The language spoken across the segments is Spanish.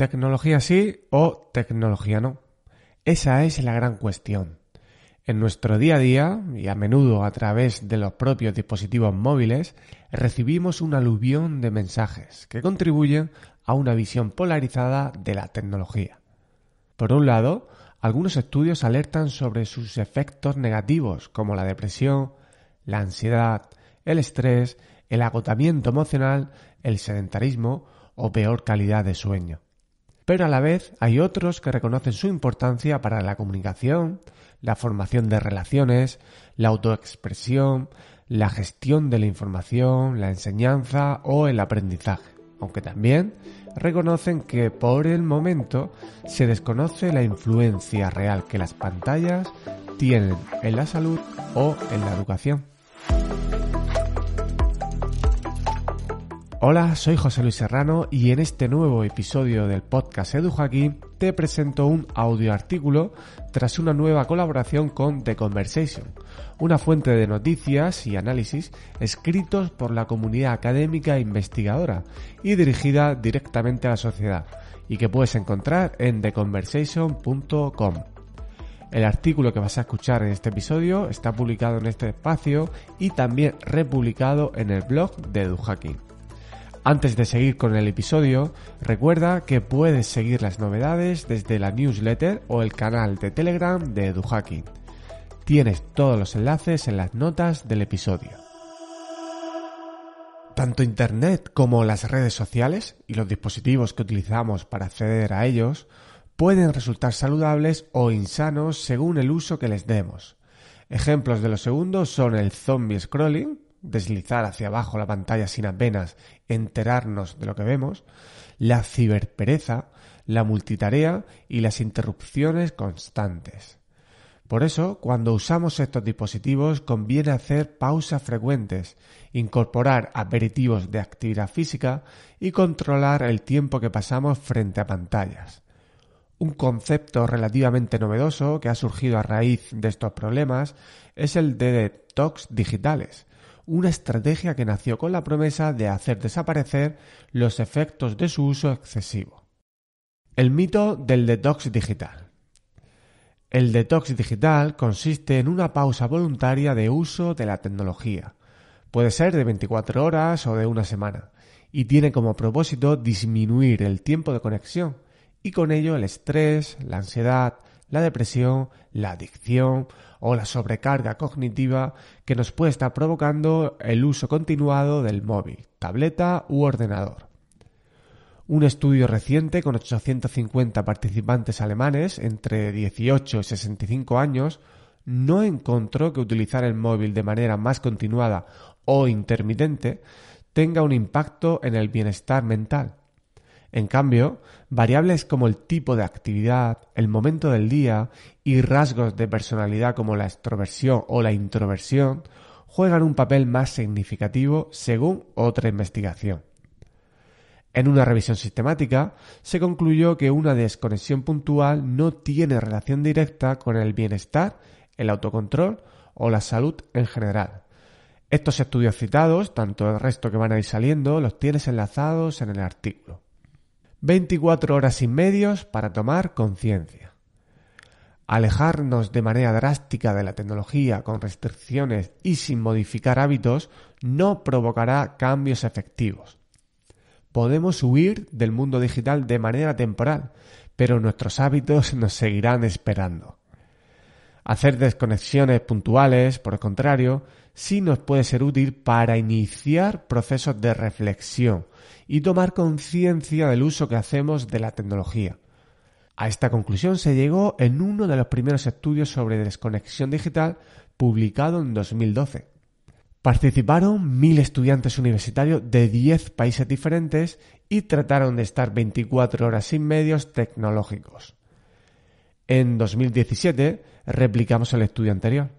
Tecnología sí o tecnología no. Esa es la gran cuestión. En nuestro día a día, y a menudo a través de los propios dispositivos móviles, recibimos un aluvión de mensajes que contribuyen a una visión polarizada de la tecnología. Por un lado, algunos estudios alertan sobre sus efectos negativos como la depresión, la ansiedad, el estrés, el agotamiento emocional, el sedentarismo o peor calidad de sueño pero a la vez hay otros que reconocen su importancia para la comunicación, la formación de relaciones, la autoexpresión, la gestión de la información, la enseñanza o el aprendizaje, aunque también reconocen que por el momento se desconoce la influencia real que las pantallas tienen en la salud o en la educación. Hola, soy José Luis Serrano y en este nuevo episodio del podcast Edu te presento un audio artículo tras una nueva colaboración con The Conversation, una fuente de noticias y análisis escritos por la comunidad académica e investigadora y dirigida directamente a la sociedad y que puedes encontrar en theconversation.com. El artículo que vas a escuchar en este episodio está publicado en este espacio y también republicado en el blog de Edu antes de seguir con el episodio, recuerda que puedes seguir las novedades desde la newsletter o el canal de Telegram de EduHacking. Tienes todos los enlaces en las notas del episodio. Tanto Internet como las redes sociales y los dispositivos que utilizamos para acceder a ellos pueden resultar saludables o insanos según el uso que les demos. Ejemplos de los segundos son el zombie scrolling, deslizar hacia abajo la pantalla sin apenas enterarnos de lo que vemos, la ciberpereza, la multitarea y las interrupciones constantes. Por eso, cuando usamos estos dispositivos conviene hacer pausas frecuentes, incorporar aperitivos de actividad física y controlar el tiempo que pasamos frente a pantallas. Un concepto relativamente novedoso que ha surgido a raíz de estos problemas es el de detox digitales, una estrategia que nació con la promesa de hacer desaparecer los efectos de su uso excesivo. El mito del detox digital. El detox digital consiste en una pausa voluntaria de uso de la tecnología. Puede ser de 24 horas o de una semana, y tiene como propósito disminuir el tiempo de conexión y con ello el estrés, la ansiedad, la depresión, la adicción o la sobrecarga cognitiva que nos puede estar provocando el uso continuado del móvil, tableta u ordenador. Un estudio reciente con 850 participantes alemanes entre 18 y 65 años no encontró que utilizar el móvil de manera más continuada o intermitente tenga un impacto en el bienestar mental, en cambio, variables como el tipo de actividad, el momento del día y rasgos de personalidad como la extroversión o la introversión juegan un papel más significativo según otra investigación. En una revisión sistemática se concluyó que una desconexión puntual no tiene relación directa con el bienestar, el autocontrol o la salud en general. Estos estudios citados, tanto el resto que van a ir saliendo, los tienes enlazados en el artículo. 24 horas y medios para tomar conciencia. Alejarnos de manera drástica de la tecnología con restricciones y sin modificar hábitos no provocará cambios efectivos. Podemos huir del mundo digital de manera temporal, pero nuestros hábitos nos seguirán esperando. Hacer desconexiones puntuales, por el contrario, sí nos puede ser útil para iniciar procesos de reflexión y tomar conciencia del uso que hacemos de la tecnología. A esta conclusión se llegó en uno de los primeros estudios sobre desconexión digital publicado en 2012. Participaron mil estudiantes universitarios de 10 países diferentes y trataron de estar 24 horas sin medios tecnológicos. En 2017 replicamos el estudio anterior.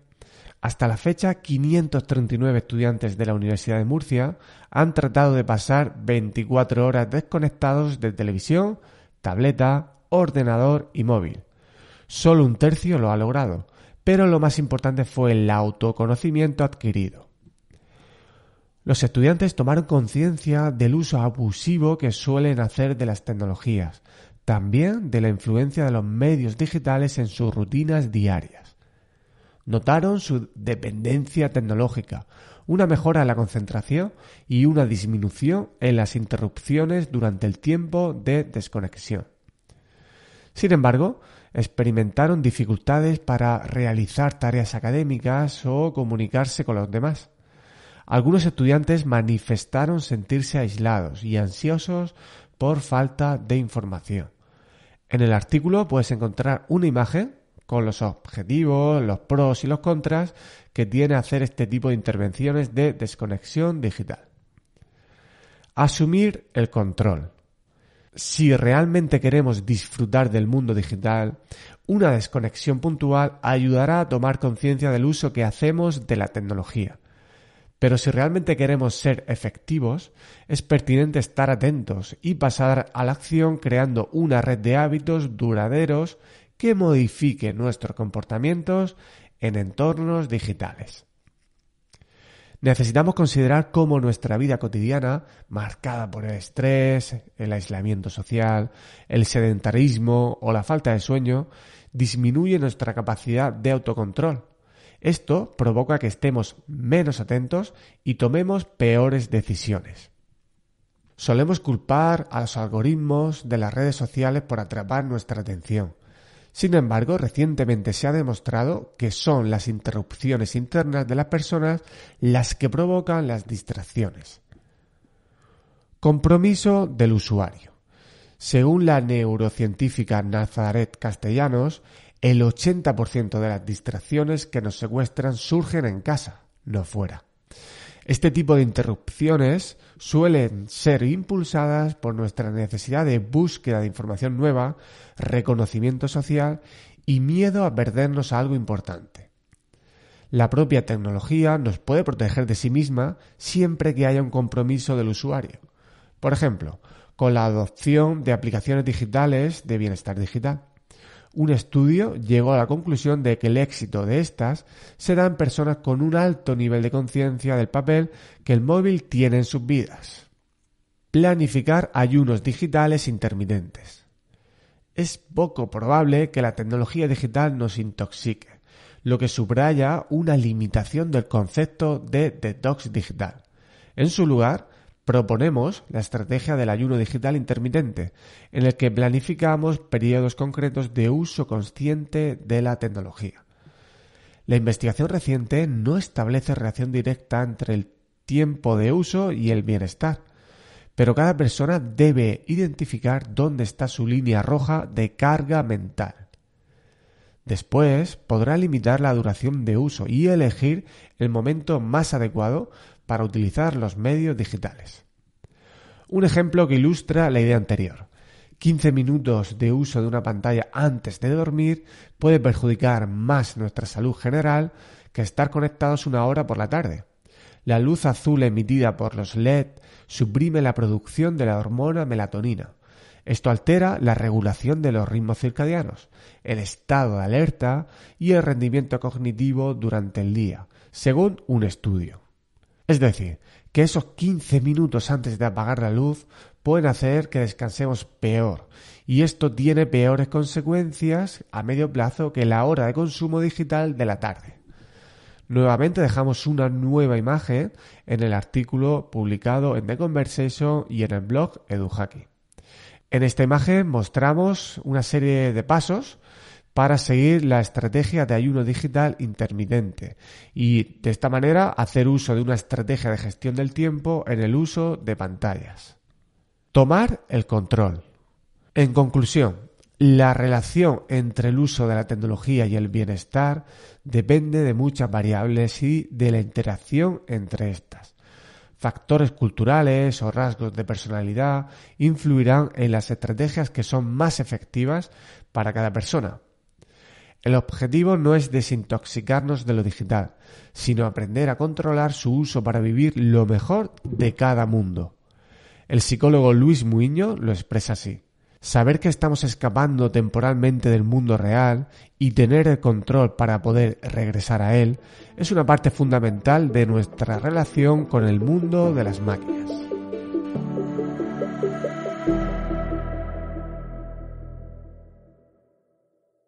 Hasta la fecha, 539 estudiantes de la Universidad de Murcia han tratado de pasar 24 horas desconectados de televisión, tableta, ordenador y móvil. Solo un tercio lo ha logrado, pero lo más importante fue el autoconocimiento adquirido. Los estudiantes tomaron conciencia del uso abusivo que suelen hacer de las tecnologías, también de la influencia de los medios digitales en sus rutinas diarias. Notaron su dependencia tecnológica, una mejora en la concentración y una disminución en las interrupciones durante el tiempo de desconexión. Sin embargo, experimentaron dificultades para realizar tareas académicas o comunicarse con los demás. Algunos estudiantes manifestaron sentirse aislados y ansiosos por falta de información. En el artículo puedes encontrar una imagen con los objetivos, los pros y los contras que tiene hacer este tipo de intervenciones de desconexión digital. Asumir el control. Si realmente queremos disfrutar del mundo digital, una desconexión puntual ayudará a tomar conciencia del uso que hacemos de la tecnología pero si realmente queremos ser efectivos, es pertinente estar atentos y pasar a la acción creando una red de hábitos duraderos que modifique nuestros comportamientos en entornos digitales. Necesitamos considerar cómo nuestra vida cotidiana, marcada por el estrés, el aislamiento social, el sedentarismo o la falta de sueño, disminuye nuestra capacidad de autocontrol esto provoca que estemos menos atentos y tomemos peores decisiones. Solemos culpar a los algoritmos de las redes sociales por atrapar nuestra atención. Sin embargo, recientemente se ha demostrado que son las interrupciones internas de las personas las que provocan las distracciones. Compromiso del usuario. Según la neurocientífica Nazaret Castellanos, el 80% de las distracciones que nos secuestran surgen en casa, no fuera. Este tipo de interrupciones suelen ser impulsadas por nuestra necesidad de búsqueda de información nueva, reconocimiento social y miedo a perdernos algo importante. La propia tecnología nos puede proteger de sí misma siempre que haya un compromiso del usuario. Por ejemplo, con la adopción de aplicaciones digitales de bienestar digital. Un estudio llegó a la conclusión de que el éxito de estas se personas con un alto nivel de conciencia del papel que el móvil tiene en sus vidas. Planificar ayunos digitales intermitentes. Es poco probable que la tecnología digital nos intoxique, lo que subraya una limitación del concepto de detox digital. En su lugar, proponemos la estrategia del ayuno digital intermitente, en el que planificamos periodos concretos de uso consciente de la tecnología. La investigación reciente no establece relación directa entre el tiempo de uso y el bienestar, pero cada persona debe identificar dónde está su línea roja de carga mental. Después podrá limitar la duración de uso y elegir el momento más adecuado para utilizar los medios digitales. Un ejemplo que ilustra la idea anterior. 15 minutos de uso de una pantalla antes de dormir puede perjudicar más nuestra salud general que estar conectados una hora por la tarde. La luz azul emitida por los LED suprime la producción de la hormona melatonina. Esto altera la regulación de los ritmos circadianos, el estado de alerta y el rendimiento cognitivo durante el día, según un estudio. Es decir, que esos 15 minutos antes de apagar la luz pueden hacer que descansemos peor y esto tiene peores consecuencias a medio plazo que la hora de consumo digital de la tarde. Nuevamente dejamos una nueva imagen en el artículo publicado en The Conversation y en el blog EduHaki. En esta imagen mostramos una serie de pasos para seguir la estrategia de ayuno digital intermitente y de esta manera hacer uso de una estrategia de gestión del tiempo en el uso de pantallas. Tomar el control. En conclusión, la relación entre el uso de la tecnología y el bienestar depende de muchas variables y de la interacción entre estas. Factores culturales o rasgos de personalidad influirán en las estrategias que son más efectivas para cada persona. El objetivo no es desintoxicarnos de lo digital, sino aprender a controlar su uso para vivir lo mejor de cada mundo. El psicólogo Luis Muiño lo expresa así. Saber que estamos escapando temporalmente del mundo real y tener el control para poder regresar a él es una parte fundamental de nuestra relación con el mundo de las máquinas.